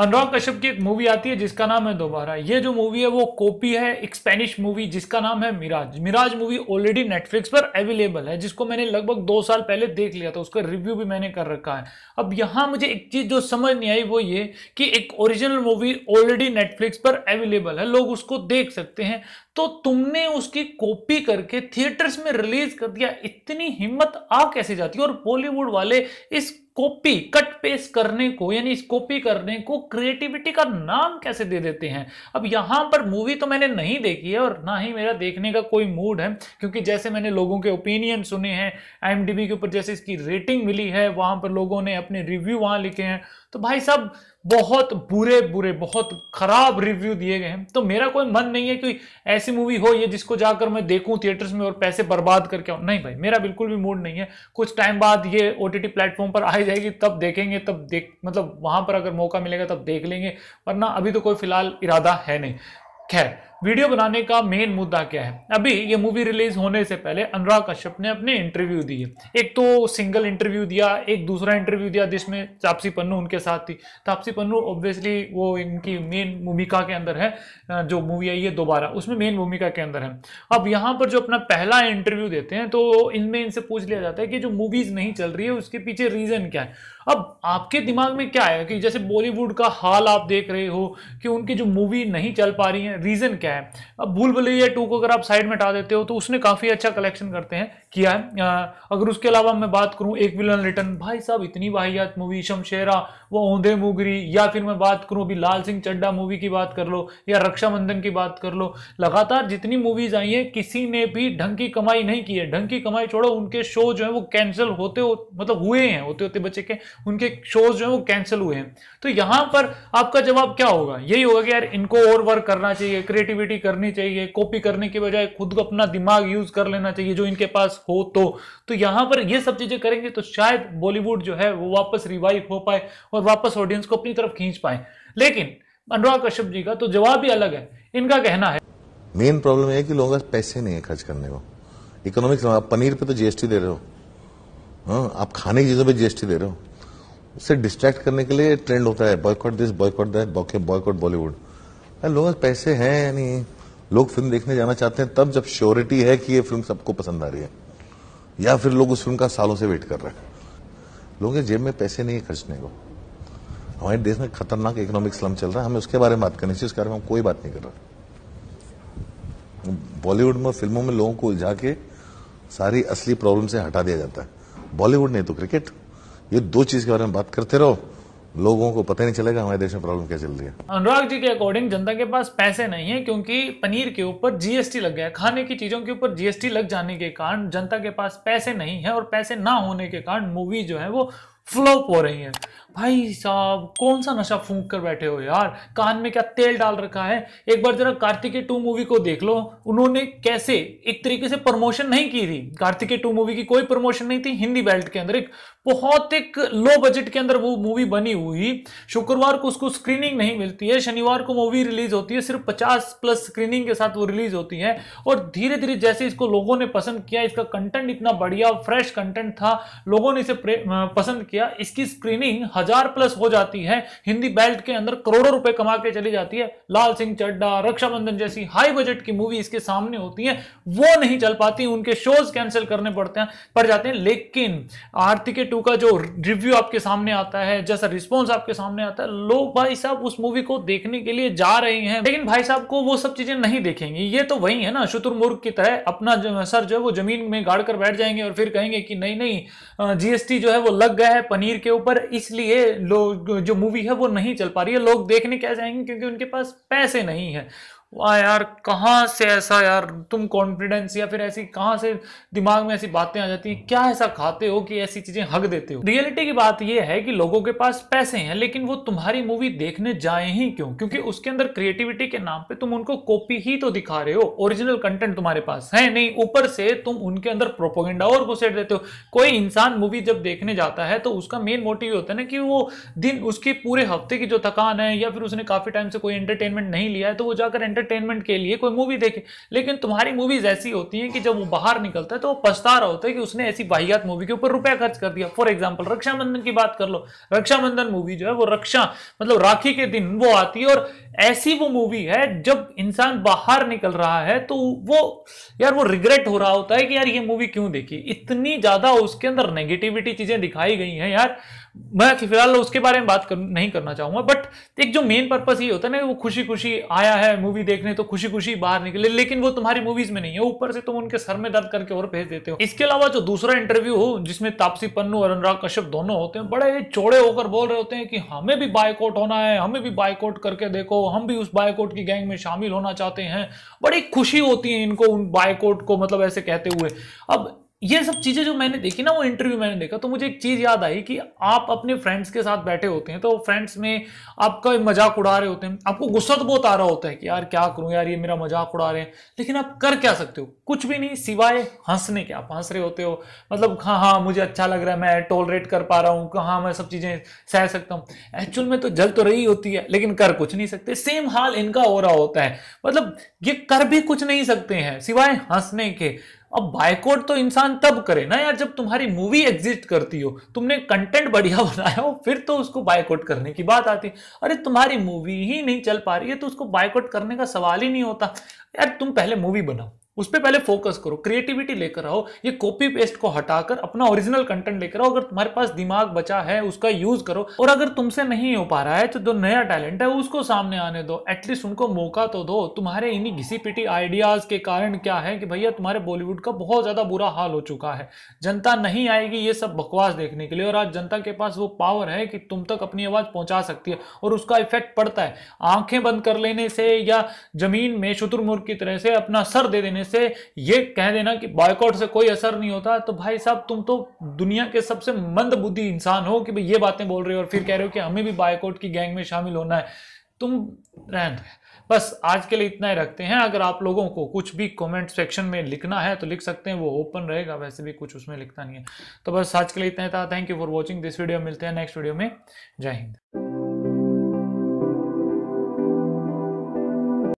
अनुराग कश्यप की एक मूवी आती है जिसका नाम है दोबारा ये जो मूवी है वो कॉपी है एक स्पेनिश मूवी जिसका नाम है Mirage Mirage movie already Netflix पर अवेलेबल है जिसको मैंने लगभग दो साल पहले देख लिया था उसका रिव्यू भी मैंने कर रखा है अब यहाँ मुझे एक चीज़ जो समझ नहीं आई वो ये कि एक ओरिजिनल मूवी ऑलरेडी नेटफ्लिक्स पर अवेलेबल है लोग उसको देख सकते हैं तो तुमने उसकी कॉपी करके थिएटर्स में रिलीज कर दिया इतनी हिम्मत आ कैसे जाती है और बॉलीवुड वाले इस कॉपी कट पेस्ट करने को यानी इस कॉपी करने को क्रिएटिविटी का नाम कैसे दे देते हैं अब यहाँ पर मूवी तो मैंने नहीं देखी है और ना ही मेरा देखने का कोई मूड है क्योंकि जैसे मैंने लोगों के ओपिनियन सुने हैं एम के ऊपर जैसे इसकी रेटिंग मिली है वहां पर लोगों ने अपने रिव्यू वहाँ लिखे हैं तो भाई साहब बहुत बुरे बुरे बहुत खराब रिव्यू दिए गए हैं तो मेरा कोई मन नहीं है कि ऐसी मूवी हो ये जिसको जाकर मैं देखूं थिएटर्स में और पैसे बर्बाद करके आऊं नहीं भाई मेरा बिल्कुल भी मूड नहीं है कुछ टाइम बाद ये ओ टी प्लेटफॉर्म पर आ जाएगी तब देखेंगे तब देख मतलब वहां पर अगर मौका मिलेगा तब देख लेंगे वरना अभी तो कोई फिलहाल इरादा है नहीं खैर वीडियो बनाने का मेन मुद्दा क्या है अभी ये मूवी रिलीज होने से पहले अनुराग कश्यप ने अपने इंटरव्यू दिए एक तो सिंगल इंटरव्यू दिया एक दूसरा इंटरव्यू दिया जिसमें तापसी पन्नू उनके साथ थी तापसी पन्नू ऑब्वियसली वो इनकी मेन भूमिका के अंदर है जो मूवी आई है दोबारा उसमें मेन भूमिका के अंदर है अब यहाँ पर जो अपना पहला इंटरव्यू देते हैं तो इनमें इनसे पूछ लिया जाता है कि जो मूवीज नहीं चल रही है उसके पीछे रीजन क्या है अब आपके दिमाग में क्या है कि जैसे बॉलीवुड का हाल आप देख रहे हो कि उनकी जो मूवी नहीं चल पा रही है रीजन क्या क्या है अब भूल भुलैया टू को अगर आप साइड में हटा देते हो तो उसने काफ़ी अच्छा कलेक्शन करते हैं किया है आ, अगर उसके अलावा मैं बात करूं एक विलन रिटर्न भाई साहब इतनी वाहियात मूवी शमशेरा वो औंधे मुगरी या फिर मैं बात करूं अभी लाल सिंह चड्डा मूवी की बात कर लो या रक्षाबंधन की बात कर लो लगातार जितनी मूवीज आई है किसी ने भी ढंग की कमाई नहीं की है ढंग की कमाई छोड़ो उनके शो जो है वो कैंसिल होते हो मतलब हुए हैं होते होते बच्चे के उनके शोज जो है वो कैंसिल हुए हैं तो यहां पर आपका जवाब क्या होगा यही होगा कि यार इनको और वर्क करना चाहिए क्रिएटिव एक्टिविटी करनी चाहिए कॉपी करने के बजाय खुद को अपना दिमाग यूज कर लेना चाहिए जो इनके पास हो तो तो यहां पर ये सब चीजें करेंगे तो शायद बॉलीवुड जो है वो वापस रिवाइव हो पाए और वापस ऑडियंस को अपनी तरफ खींच पाए लेकिन अनुराग कश्यप जी का तो जवाब ही अलग है इनका कहना है मेन प्रॉब्लम है कि लोगों का पैसे नहीं है खर्च करने को इकोनॉमिक आप पनीर पे तो जीएसटी दे रहे हो हाँ, आप खाने की चीजों पर जीएसटी दे रहे हो उससे डिस्ट्रैक्ट करने के लिए ट्रेंड होता है boycott this boycott that boycott Bollywood लोग पैसे हैं यानी लोग फिल्म देखने जाना चाहते हैं तब जब श्योरिटी है कि ये फिल्म सबको पसंद आ रही है या फिर लोग उस फिल्म का सालों से वेट कर रहे हैं लोगों के जेब में पैसे नहीं है खर्चने को हमारे देश में खतरनाक इकोनॉमिक स्लम चल रहा है हमें उसके बारे में बात करनी चाहिए उसके बारे में हम कोई बात नहीं कर रहा बॉलीवुड में फिल्मों में लोगों को उलझा के सारी असली प्रॉब्लम से हटा दिया जाता है बॉलीवुड नहीं तो क्रिकेट ये दो चीज के बारे में बात करते रहो लोगों को पता नहीं चलेगा हमारे देश में प्रॉब्लम क्या चल रही है अनुराग जी के अकॉर्डिंग जनता के पास पैसे नहीं है क्योंकि पनीर के ऊपर जीएसटी लग गया खाने की चीजों के ऊपर जीएसटी लग जाने के कारण जनता के पास पैसे नहीं है और पैसे ना होने के कारण मूवी जो है वो फ्लॉप हो रही हैं भाई साहब कौन सा नशा फूंक कर बैठे हो यार कान में क्या तेल डाल रखा है एक बार जरा कार्तिकेय टू मूवी को देख लो उन्होंने कैसे एक तरीके से प्रमोशन नहीं की थी कार्तिकेय टू मूवी की कोई प्रमोशन नहीं थी हिंदी बेल्ट के अंदर एक बहुत एक लो बजट के अंदर वो मूवी बनी हुई शुक्रवार को उसको स्क्रीनिंग नहीं मिलती है शनिवार को मूवी रिलीज होती है सिर्फ पचास प्लस स्क्रीनिंग के साथ वो रिलीज होती है और धीरे धीरे जैसे इसको लोगों ने पसंद किया इसका कंटेंट इतना बढ़िया फ्रेश कंटेंट था लोगों ने इसे पसंद किया किया इसकी स्क्रीनिंग हजार प्लस हो जाती है हिंदी बेल्ट के अंदर करोड़ों रुपए कमा के चली जाती है लाल सिंह चड्डा रक्षाबंधन जैसी हाई बजट की मूवी इसके सामने होती है वो नहीं चल पाती उनके शोज कैंसिल करने पड़ते हैं पड़ जाते हैं लेकिन आरती के टू का जो रिव्यू आपके सामने आता है जैसा रिस्पॉन्स आपके सामने आता है लोग भाई साहब उस मूवी को देखने के लिए जा रहे हैं लेकिन भाई साहब को वो सब चीजें नहीं देखेंगे ये तो वही है ना शुतुरमुर्ग की तरह अपना सर जो है वो जमीन में गाड़ कर बैठ जाएंगे और फिर कहेंगे कि नहीं नहीं जीएसटी जो है वो लग गया है पनीर के ऊपर इसलिए लोग जो मूवी है वो नहीं चल पा रही है लोग देखने क्या जाएंगे क्योंकि उनके पास पैसे नहीं है वाह यार कहाँ से ऐसा यार तुम कॉन्फिडेंस या फिर ऐसी कहाँ से दिमाग में ऐसी बातें आ जाती हैं क्या ऐसा खाते हो कि ऐसी चीजें हक देते हो रियलिटी की बात यह है कि लोगों के पास पैसे हैं लेकिन वो तुम्हारी मूवी देखने जाए ही क्यों क्योंकि उसके अंदर क्रिएटिविटी के नाम पे तुम उनको कॉपी ही तो दिखा रहे हो ओरिजिनल कंटेंट तुम्हारे पास है नहीं ऊपर से तुम उनके अंदर प्रोपोगेंडा और घुसेट देते हो कोई इंसान मूवी जब देखने जाता है तो उसका मेन मोटिव होता है ना कि वो दिन उसके पूरे हफ्ते की जो थकान है या फिर उसने काफी टाइम से कोई एंटरटेनमेंट नहीं लिया है तो वो जाकर एंटरटेन एंटरटेनमेंट के लिए कोई मूवी देखे लेकिन तुम्हारी मूवीज ऐसी होती हैं कि जब वो बाहर निकलता है तो वो पछता रहा होता है कि उसने ऐसी वाहियात मूवी के ऊपर रुपया खर्च कर दिया फॉर एग्जाम्पल रक्षाबंधन की बात कर लो रक्षाबंधन मूवी जो है वो रक्षा मतलब राखी के दिन वो आती है और ऐसी वो मूवी है जब इंसान बाहर निकल रहा है तो वो यार वो रिग्रेट हो रहा होता है कि यार ये मूवी क्यों देखी इतनी ज्यादा उसके अंदर नेगेटिविटी चीजें दिखाई गई हैं यार मैं फिलहाल उसके बारे में बात कर, नहीं करना चाहूंगा बट एक जो मेन पर्पस ये होता है ना वो खुशी खुशी आया है मूवी देखने तो खुशी खुशी बाहर निकले लेकिन वो तुम्हारी मूवीज में नहीं है ऊपर से तुम उनके सर में दर्द करके और भेज देते हो इसके अलावा जो दूसरा इंटरव्यू हो जिसमें तापसी पन्नू और अनुराग कश्यप दोनों होते हैं बड़े चौड़े होकर बोल रहे होते हैं कि हमें भी बायकॉट होना है हमें भी बायकॉट करके देखो हम भी उस बायकॉट की गैंग में शामिल होना चाहते हैं बड़ी खुशी होती है इनको उन बायकॉट को मतलब ऐसे कहते हुए अब ये सब चीज़ें जो मैंने देखी ना वो इंटरव्यू मैंने देखा तो मुझे एक चीज़ याद आई कि आप अपने फ्रेंड्स के साथ बैठे होते हैं तो फ्रेंड्स में आपका मजाक उड़ा रहे होते हैं आपको गुस्सा तो बहुत आ रहा होता है कि यार क्या करूं यार ये मेरा मजाक उड़ा रहे हैं लेकिन आप कर क्या सकते हो कुछ भी नहीं सिवाय हंसने के आप हंस रहे होते हो मतलब हाँ हाँ मुझे अच्छा लग रहा है मैं टॉलरेट कर पा रहा हूँ हाँ मैं सब चीज़ें सह सकता हूँ एक्चुअल में तो जल तो रही होती है लेकिन कर कुछ नहीं सकते सेम हाल इनका हो रहा होता है मतलब ये कर भी कुछ नहीं सकते हैं सिवाय हंसने के अब बायकोट तो इंसान तब करे ना यार जब तुम्हारी मूवी एग्जिस्ट करती हो तुमने कंटेंट बढ़िया बनाया हो फिर तो उसको बायकोट करने की बात आती अरे तुम्हारी मूवी ही नहीं चल पा रही है तो उसको बायकोट करने का सवाल ही नहीं होता यार तुम पहले मूवी बनाओ उस पर पहले फोकस करो क्रिएटिविटी लेकर आओ ये कॉपी पेस्ट को हटाकर अपना ओरिजिनल कंटेंट लेकर आओ अगर तुम्हारे पास दिमाग बचा है उसका यूज करो और अगर तुमसे नहीं हो पा रहा है तो जो नया टैलेंट है उसको सामने आने दो एटलीस्ट उनको मौका तो दो तुम्हारे इन्हीं घिसी पिटी आइडियाज के कारण क्या है कि भैया तुम्हारे बॉलीवुड का बहुत ज्यादा बुरा हाल हो चुका है जनता नहीं आएगी ये सब बकवास देखने के लिए और आज जनता के पास वो पावर है कि तुम तक अपनी आवाज पहुंचा सकती है और उसका इफेक्ट पड़ता है आंखें बंद कर लेने से या जमीन में शुतुरमुर्ग की तरह से अपना सर दे देने से ये कह देना कि बॉयकॉट से कोई असर नहीं होता तो भाई साहब तुम तो दुनिया के सबसे मंद बुद्धि इंसान हो कि भाई ये बातें बोल रहे हो और फिर कह रहे हो कि हमें भी बायकॉट की गैंग में शामिल होना है तुम रहन बस आज के लिए इतना ही रखते हैं अगर आप लोगों को कुछ भी कमेंट सेक्शन में लिखना है तो लिख सकते हैं वो ओपन रहेगा वैसे भी कुछ उसमें लिखता नहीं है तो बस आज के लिए इतना ही था thank you for watching this video मिलते हैं नेक्स्ट वीडियो में जय हिंद